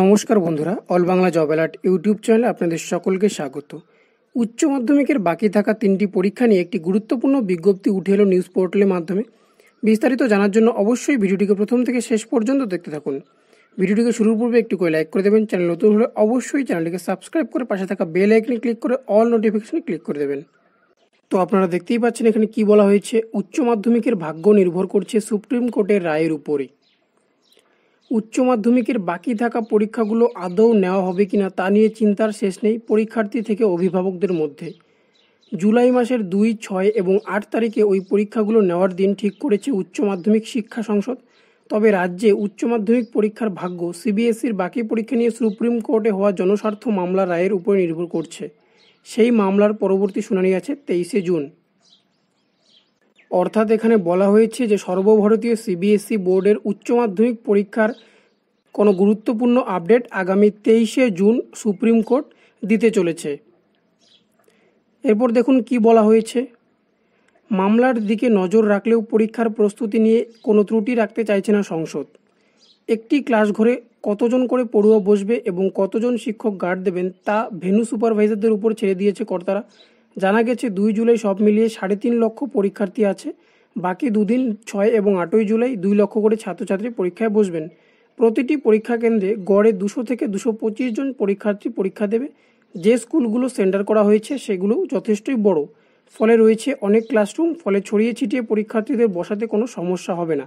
নমস্কার বন্ধুরা all Bangla job alert YouTube চ্যানেলে আপনাদের সকলকে স্বাগত উচ্চ মাধ্যমিকের বাকি থাকা তিনটি পরীক্ষা নিয়ে একটি গুরুত্বপূর্ণ বিজ্ঞপ্তি উঠে এলো নিউজ পোর্টালের মাধ্যমে বিস্তারিত জানার জন্য অবশ্যই ভিডিওটিকে প্রথম থেকে শেষ পর্যন্ত দেখতে থাকুন ভিডিওটিকে শুরুর পূর্বে একটি করে লাইক করে দেবেন চ্যানেল নতুন হলে অবশ্যই চ্যানেলটিকে সাবস্ক্রাইব করে পাশে থাকা বেল আইকনে ক্লিক করে অল নোটিফিকেশনে ক্লিক করে দেবেন তো আপনারা দেখতেই পাচ্ছেন এখানে কি বলা হয়েছে উচ্চ মাধ্যমিকের ভাগ্য নির্ভর করছে সুপ্রিম কোর্টের রায়ের উপরেই উচ্চ মাধ্যমিকের বাকি থাকা পরীক্ষাগুলো আদৌ নেওয়া হবে কিনা তা নিয়ে চিন্তার শেষ নেই পরীক্ষার্থী থেকে অভিভাবকদের মধ্যে জুলাই মাসের দুই ছয় এবং আট তারিখে ওই পরীক্ষাগুলো নেওয়ার দিন ঠিক করেছে উচ্চ মাধ্যমিক শিক্ষা সংসদ তবে রাজ্যে উচ্চ মাধ্যমিক পরীক্ষার ভাগ্য সিবিএসসির বাকি পরীক্ষা নিয়ে সুপ্রিম কোর্টে হওয়া জনস্বার্থ মামলা রায়ের উপর নির্ভর করছে সেই মামলার পরবর্তী শুনানি আছে তেইশে জুন অর্থাৎ এখানে বলা হয়েছে যে সর্বভারতীয় সিবিএসই বোর্ডের উচ্চ মাধ্যমিক পরীক্ষার কোনো গুরুত্বপূর্ণ আপডেট আগামী তেইশে জুন সুপ্রিম কোর্ট দিতে চলেছে এরপর দেখুন কি বলা হয়েছে মামলার দিকে নজর রাখলেও পরীক্ষার প্রস্তুতি নিয়ে কোনো ত্রুটি রাখতে চাইছে না সংসদ একটি ক্লাস ঘরে কতজন করে পড়ুয়া বসবে এবং কতজন শিক্ষক গার্ড দেবেন তা ভেনু সুপারভাইজারদের উপর ছেড়ে দিয়েছে কর্তারা জানা গেছে দুই জুলাই সব মিলিয়ে সাড়ে তিন লক্ষ পরীক্ষার্থী আছে বাকি দুদিন ছয় এবং আটই জুলাই দুই লক্ষ করে ছাত্রছাত্রী পরীক্ষায় বসবেন প্রতিটি পরীক্ষা কেন্দ্রে গড়ে দুশো থেকে দুশো পঁচিশ জন পরীক্ষার্থী পরীক্ষা দেবে যে স্কুলগুলো সেন্টার করা হয়েছে সেগুলো যথেষ্টই বড় ফলে রয়েছে অনেক ক্লাসরুম ফলে ছড়িয়ে ছিটিয়ে পরীক্ষার্থীদের বসাতে কোনো সমস্যা হবে না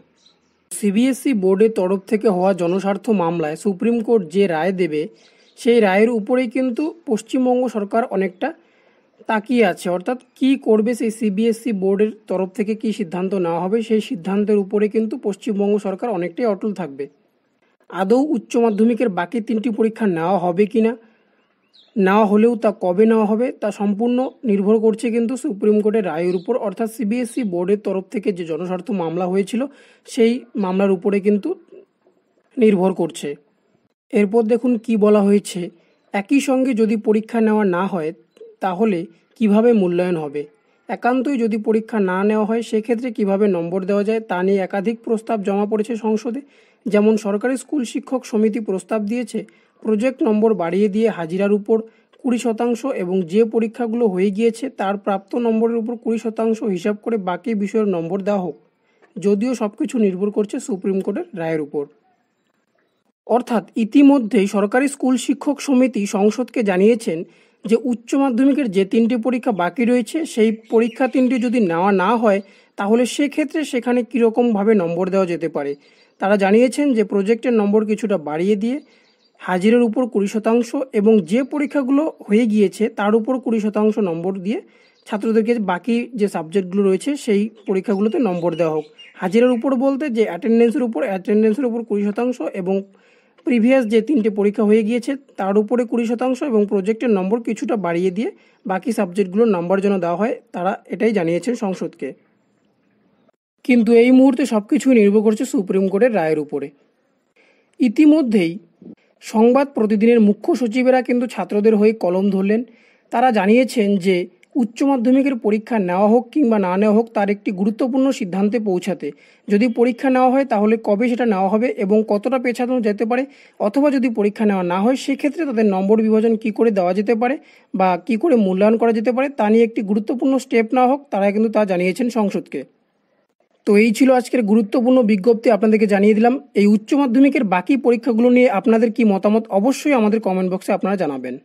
সিবিএসই বোর্ডের তরফ থেকে হওয়া জনস্বার্থ মামলায় সুপ্রিম কোর্ট যে রায় দেবে সেই রায়ের উপরেই কিন্তু পশ্চিমবঙ্গ সরকার অনেকটা তাকিয়ে আছে অর্থাৎ কি করবে সেই সিবিএসসি e বোর্ডের তরফ থেকে কি সিদ্ধান্ত নেওয়া হবে সেই সিদ্ধান্তের উপরে কিন্তু পশ্চিমবঙ্গ সরকার অনেকটাই অটল থাকবে আদৌ উচ্চ মাধ্যমিকের বাকি তিনটি পরীক্ষা নেওয়া হবে কি না নেওয়া হলেও তা কবে নেওয়া হবে তা সম্পূর্ণ নির্ভর করছে কিন্তু সুপ্রিম কোর্টের রায়ের উপর অর্থাৎ সিবিএসই e বোর্ডের তরফ থেকে যে জনস্বার্থ মামলা হয়েছিল সেই মামলার উপরে কিন্তু নির্ভর করছে এরপর দেখুন কি বলা হয়েছে একই সঙ্গে যদি পরীক্ষা নেওয়া না হয় তাহলে কিভাবে মূল্যায়ন হবে একান্তই যদি পরীক্ষা না নেওয়া হয় সেক্ষেত্রে কিভাবে নম্বর দেওয়া যায় তা নিয়ে একাধিক প্রস্তাব জমা পড়েছে সংসদে যেমন সরকারি স্কুল শিক্ষক সমিতি প্রস্তাব দিয়েছে প্রজেক্ট নম্বর বাড়িয়ে দিয়ে হাজিরার উপর কুড়ি শতাংশ এবং যে পরীক্ষাগুলো হয়ে গিয়েছে তার প্রাপ্ত নম্বরের উপর কুড়ি শতাংশ হিসাব করে বাকি বিষয়ের নম্বর দেওয়া হোক যদিও সব কিছু নির্ভর করছে সুপ্রিম কোর্টের রায়ের উপর অর্থাৎ ইতিমধ্যেই সরকারি স্কুল শিক্ষক সমিতি সংসদকে জানিয়েছেন যে উচ্চ মাধ্যমিকের যে তিনটি পরীক্ষা বাকি রয়েছে সেই পরীক্ষা তিনটি যদি নেওয়া না হয় তাহলে সেক্ষেত্রে সেখানে কীরকমভাবে নম্বর দেওয়া যেতে পারে তারা জানিয়েছেন যে প্রজেক্টের নম্বর কিছুটা বাড়িয়ে দিয়ে হাজিরের উপর কুড়ি শতাংশ এবং যে পরীক্ষাগুলো হয়ে গিয়েছে তার উপর কুড়ি শতাংশ নম্বর দিয়ে ছাত্রদেরকে বাকি যে সাবজেক্টগুলো রয়েছে সেই পরীক্ষাগুলোতে নম্বর দেওয়া হোক হাজিরের উপর বলতে যে অ্যাটেন্ডেন্সের উপর অ্যাটেন্ডেন্সের উপর কুড়ি শতাংশ এবং প্রিভিয়াস যে তিনটে পরীক্ষা হয়ে গিয়েছে তার উপরে কুড়ি শতাংশ এবং প্রজেক্টের নম্বর কিছুটা বাড়িয়ে দিয়ে বাকি সাবজেক্টগুলোর নম্বর যেন দেওয়া হয় তারা এটাই জানিয়েছেন সংসদকে কিন্তু এই মুহূর্তে সব কিছুই নির্ভর করছে সুপ্রিম কোর্টের রায়ের উপরে ইতিমধ্যেই সংবাদ প্রতিদিনের মুখ্য সচিবেরা কিন্তু ছাত্রদের হয়ে কলম ধরলেন তারা জানিয়েছেন যে উচ্চ মাধ্যমিকের পরীক্ষা নেওয়া হোক কিংবা না নেওয়া হোক তার একটি গুরুত্বপূর্ণ সিদ্ধান্তে পৌঁছাতে যদি পরীক্ষা নেওয়া হয় তাহলে কবে সেটা নেওয়া হবে এবং কতটা পেছানো যেতে পারে অথবা যদি পরীক্ষা নেওয়া না হয় সেক্ষেত্রে তাদের নম্বর বিভাজন কি করে দেওয়া যেতে পারে বা কি করে মূল্যায়ন করা যেতে পারে তা নিয়ে একটি গুরুত্বপূর্ণ স্টেপ নেওয়া হোক তারা কিন্তু তা জানিয়েছেন সংসদকে তো এই ছিল আজকের গুরুত্বপূর্ণ বিজ্ঞপ্তি আপনাদেরকে জানিয়ে দিলাম এই উচ্চ মাধ্যমিকের বাকি পরীক্ষাগুলো নিয়ে আপনাদের কি মতামত অবশ্যই আমাদের কমেন্ট বক্সে আপনারা জানাবেন